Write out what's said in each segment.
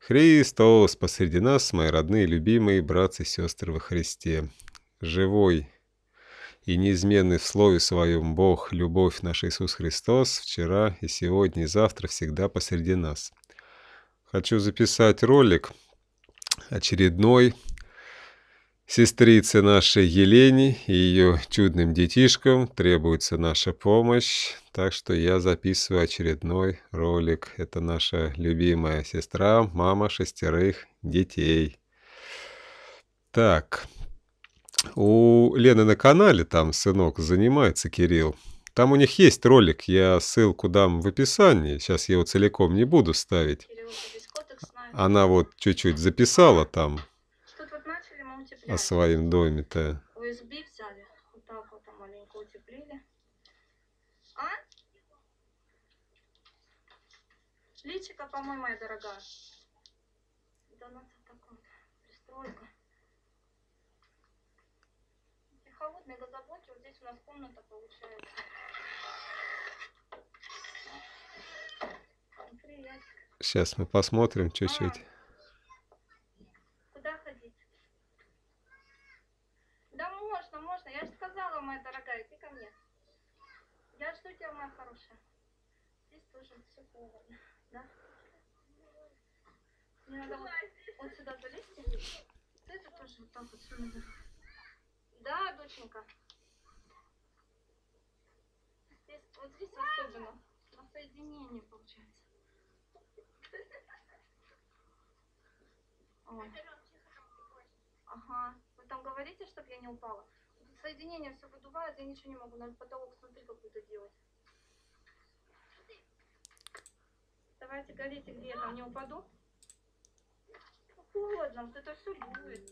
Христос посреди нас, мои родные, любимые братцы и сестры во Христе. Живой и неизменный в слове своем Бог, любовь наш Иисус Христос, вчера и сегодня и завтра всегда посреди нас. Хочу записать ролик очередной Сестрице нашей Елене и ее чудным детишкам требуется наша помощь, так что я записываю очередной ролик. Это наша любимая сестра, мама шестерых детей. Так, у Лены на канале там сынок занимается, Кирилл. Там у них есть ролик, я ссылку дам в описании, сейчас я его целиком не буду ставить. Она вот чуть-чуть записала там о своем доме-то? УСБ взяли, вот так вот маленько утеплили. А? Личика, по-моему, моя дорогая. Да у нас такая вот пристройка. И газоблоки, вот здесь у нас комната получается. Сейчас мы посмотрим чуть-чуть. А. моя хорошая. Здесь тоже все холодно, да? Мне надо вот, вот сюда залезть. Вот это тоже вот так вот все Да, доченька. Здесь, вот здесь особенно. На соединение получается. Ой. Ага. Вы там говорите, чтобы я не упала? Соединение все выдувает, я ничего не могу. Надо потолок смотри какой-то делать. Давайте горите, где я там не упаду. Холодно, вот это все будет.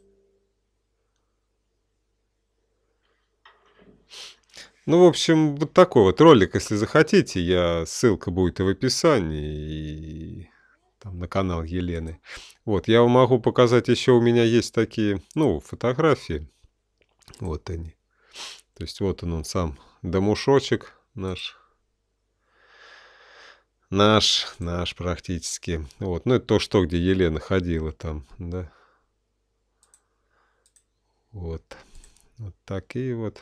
Ну, в общем, вот такой вот ролик, если захотите, я ссылка будет и в описании, и там на канал Елены. Вот, я вам могу показать еще, у меня есть такие, ну, фотографии. Вот они. То есть вот он, он сам домушочек наш. Наш, наш практически. Вот, ну это то, что, где Елена ходила там, да. Вот. Вот такие вот.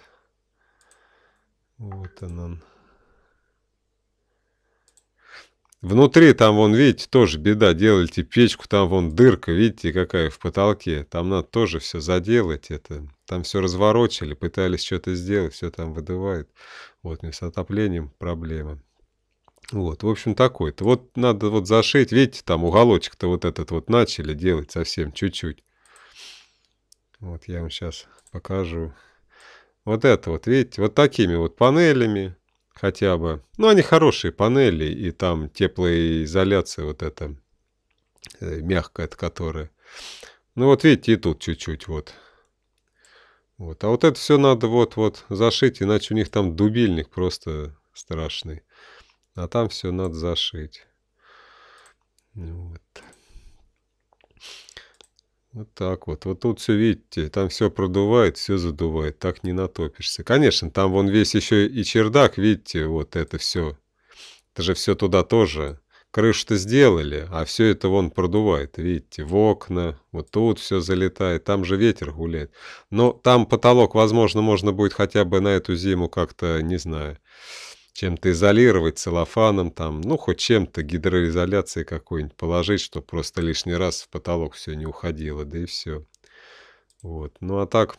Вот он он. Внутри там, вон, видите, тоже беда. Делайте печку, там вон дырка, видите, какая в потолке. Там надо тоже все заделать. Это. Там все разворочили, пытались что-то сделать, все там выдувает. Вот, у с отоплением проблема. Вот, в общем, такой-то. Вот надо вот зашить, видите, там уголочек-то вот этот вот начали делать совсем чуть-чуть. Вот я вам сейчас покажу. Вот это вот, видите, вот такими вот панелями хотя бы. Ну, они хорошие панели, и там теплоизоляция вот эта э, мягкая, которая. Ну, вот видите, и тут чуть-чуть вот. Вот. А вот это все надо вот-вот зашить, иначе у них там дубильник просто страшный. А там все надо зашить. Вот. Вот так вот. Вот тут все, видите, там все продувает, все задувает. Так не натопишься. Конечно, там вон весь еще и чердак, видите, вот это все. Это же все туда тоже. Крышу-то сделали, а все это вон продувает, видите, в окна, вот тут все залетает, там же ветер гуляет. Но там потолок, возможно, можно будет хотя бы на эту зиму как-то, не знаю, чем-то изолировать целлофаном там, ну, хоть чем-то гидроизоляции какой-нибудь положить, чтобы просто лишний раз в потолок все не уходило, да и все. Вот, ну а так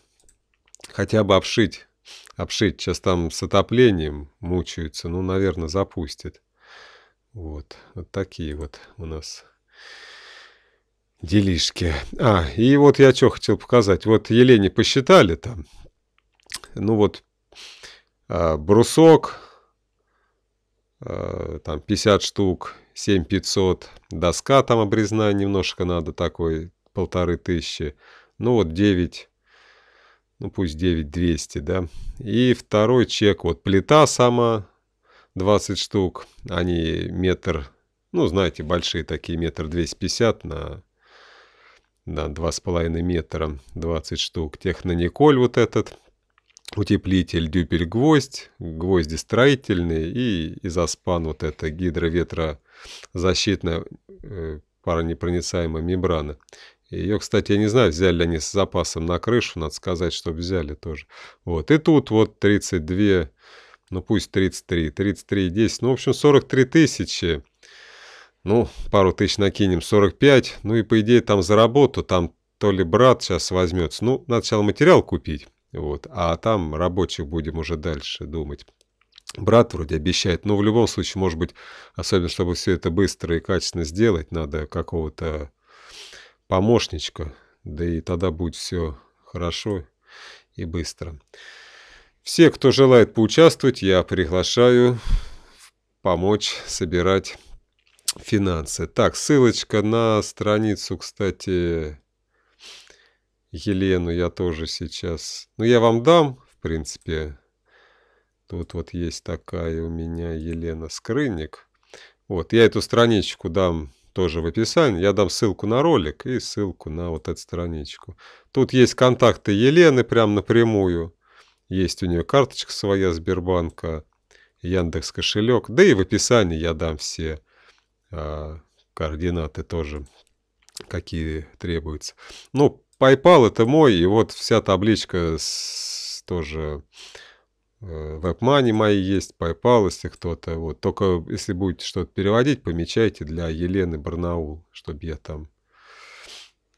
хотя бы обшить, обшить, сейчас там с отоплением мучаются, ну, наверное, запустят. Вот, вот такие вот у нас делишки. А, и вот я что хотел показать, вот Елене посчитали там, ну вот, а, брусок, Э, там 50 штук, 7500, доска там обрезная немножко надо такой, полторы тысячи, ну вот 9, ну пусть 9200, да. И второй чек, вот плита сама, 20 штук, они метр, ну знаете, большие такие, метр 250 на да, 2,5 метра, 20 штук. Технониколь вот этот, утеплитель дюпель гвоздь, гвозди строительные и изоспан вот эта гидроветрозащитная э, паронепроницаемая мембрана. Ее, кстати, я не знаю, взяли они с запасом на крышу, надо сказать, что взяли тоже. Вот, и тут вот 32, ну пусть 33, 33, 10, ну, в общем, 43 тысячи. Ну, пару тысяч накинем, 45, ну и, по идее, там за работу там то ли брат сейчас возьмется. Ну, надо сначала материал купить. Вот. А там рабочих будем уже дальше думать. Брат вроде обещает, но в любом случае, может быть, особенно чтобы все это быстро и качественно сделать, надо какого-то помощничка, да и тогда будет все хорошо и быстро. Все, кто желает поучаствовать, я приглашаю помочь собирать финансы. Так, ссылочка на страницу, кстати, Елену я тоже сейчас... Ну, я вам дам, в принципе. Тут вот есть такая у меня Елена Скрынник. Вот, я эту страничку дам тоже в описании. Я дам ссылку на ролик и ссылку на вот эту страничку. Тут есть контакты Елены прям напрямую. Есть у нее карточка своя Сбербанка, Яндекс кошелек. Да и в описании я дам все а, координаты тоже, какие требуются. Ну, PayPal это мой, и вот вся табличка с, тоже WebMoney э, мои есть, PayPal, если кто-то. Вот. Только если будете что-то переводить, помечайте для Елены Барнаул, чтобы я там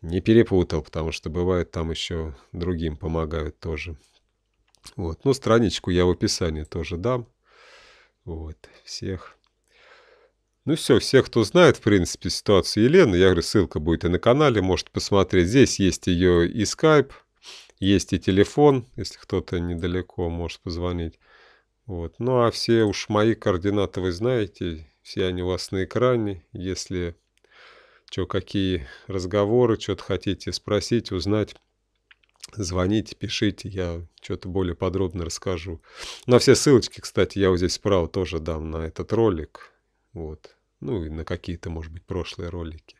не перепутал, потому что бывает там еще другим помогают тоже. Вот. Ну, страничку я в описании тоже дам. Вот. Всех. Ну все, все, кто знает, в принципе, ситуацию Елены, я говорю, ссылка будет и на канале, может посмотреть. Здесь есть ее и скайп, есть и телефон, если кто-то недалеко может позвонить. Вот. Ну а все уж мои координаты вы знаете, все они у вас на экране. Если что, какие разговоры, что-то хотите спросить, узнать, звоните, пишите, я что-то более подробно расскажу. На ну, все ссылочки, кстати, я вот здесь справа тоже дам на этот ролик. Вот ну и на какие-то, может быть, прошлые ролики.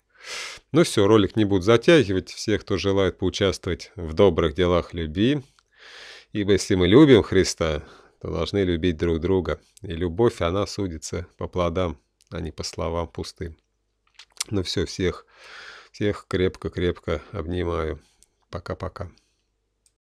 Ну все, ролик не буду затягивать. всех, кто желает поучаствовать в добрых делах любви, ибо если мы любим Христа, то должны любить друг друга. И любовь, она судится по плодам, а не по словам пустым. Ну все, всех, всех крепко-крепко обнимаю. Пока-пока.